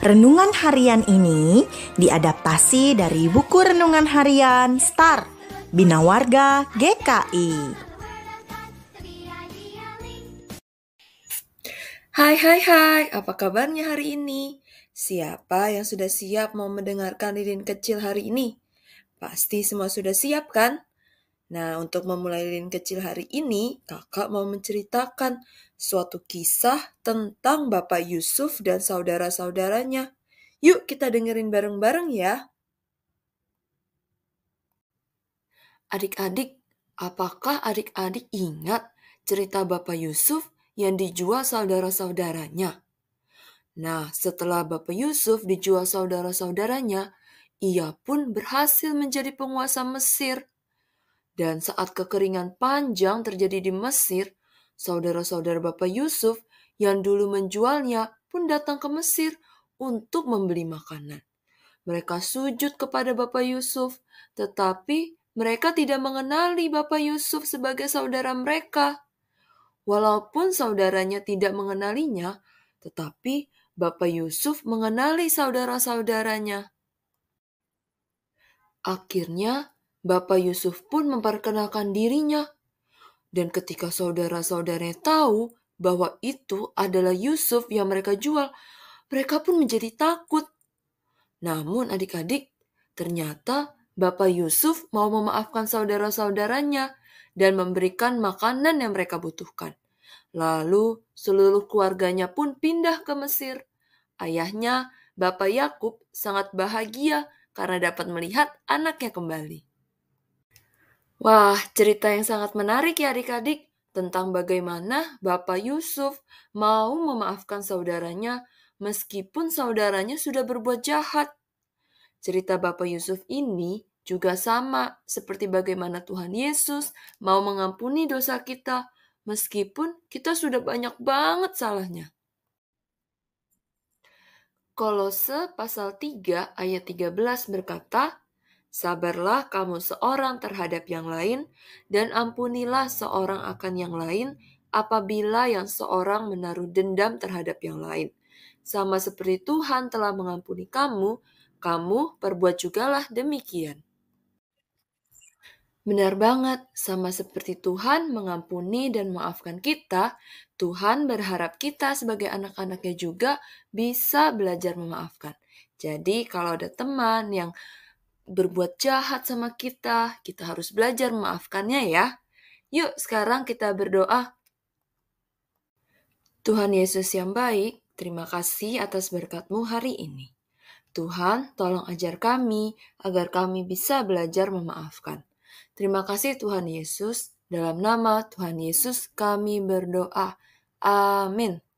Renungan harian ini diadaptasi dari buku renungan harian Star Bina Warga GKI. Hai hai hai, apa kabarnya hari ini? Siapa yang sudah siap mau mendengarkan Lirin kecil hari ini? Pasti semua sudah siap kan? Nah, untuk memulai lilin kecil hari ini, kakak mau menceritakan suatu kisah tentang Bapak Yusuf dan saudara-saudaranya. Yuk kita dengerin bareng-bareng ya. Adik-adik, apakah adik-adik ingat cerita Bapak Yusuf yang dijual saudara-saudaranya? Nah, setelah Bapak Yusuf dijual saudara-saudaranya, ia pun berhasil menjadi penguasa Mesir. Dan saat kekeringan panjang terjadi di Mesir, saudara-saudara Bapak Yusuf yang dulu menjualnya pun datang ke Mesir untuk membeli makanan. Mereka sujud kepada Bapak Yusuf, tetapi mereka tidak mengenali Bapak Yusuf sebagai saudara mereka. Walaupun saudaranya tidak mengenalinya, tetapi Bapak Yusuf mengenali saudara-saudaranya. Akhirnya, Bapak Yusuf pun memperkenalkan dirinya. Dan ketika saudara-saudaranya tahu bahwa itu adalah Yusuf yang mereka jual, mereka pun menjadi takut. Namun adik-adik, ternyata Bapak Yusuf mau memaafkan saudara-saudaranya dan memberikan makanan yang mereka butuhkan. Lalu seluruh keluarganya pun pindah ke Mesir. Ayahnya, Bapak Yakub, sangat bahagia karena dapat melihat anaknya kembali. Wah, cerita yang sangat menarik ya adik-adik tentang bagaimana Bapak Yusuf mau memaafkan saudaranya meskipun saudaranya sudah berbuat jahat. Cerita Bapak Yusuf ini juga sama seperti bagaimana Tuhan Yesus mau mengampuni dosa kita meskipun kita sudah banyak banget salahnya. Kolose pasal 3 ayat 13 berkata, Sabarlah kamu seorang terhadap yang lain, dan ampunilah seorang akan yang lain apabila yang seorang menaruh dendam terhadap yang lain. Sama seperti Tuhan telah mengampuni kamu, kamu perbuat jugalah demikian. Benar banget, sama seperti Tuhan mengampuni dan maafkan kita, Tuhan berharap kita sebagai anak-anaknya juga bisa belajar memaafkan. Jadi kalau ada teman yang berbuat jahat sama kita, kita harus belajar memaafkannya ya. Yuk, sekarang kita berdoa. Tuhan Yesus yang baik, terima kasih atas berkatmu hari ini. Tuhan, tolong ajar kami agar kami bisa belajar memaafkan. Terima kasih Tuhan Yesus, dalam nama Tuhan Yesus kami berdoa. Amin.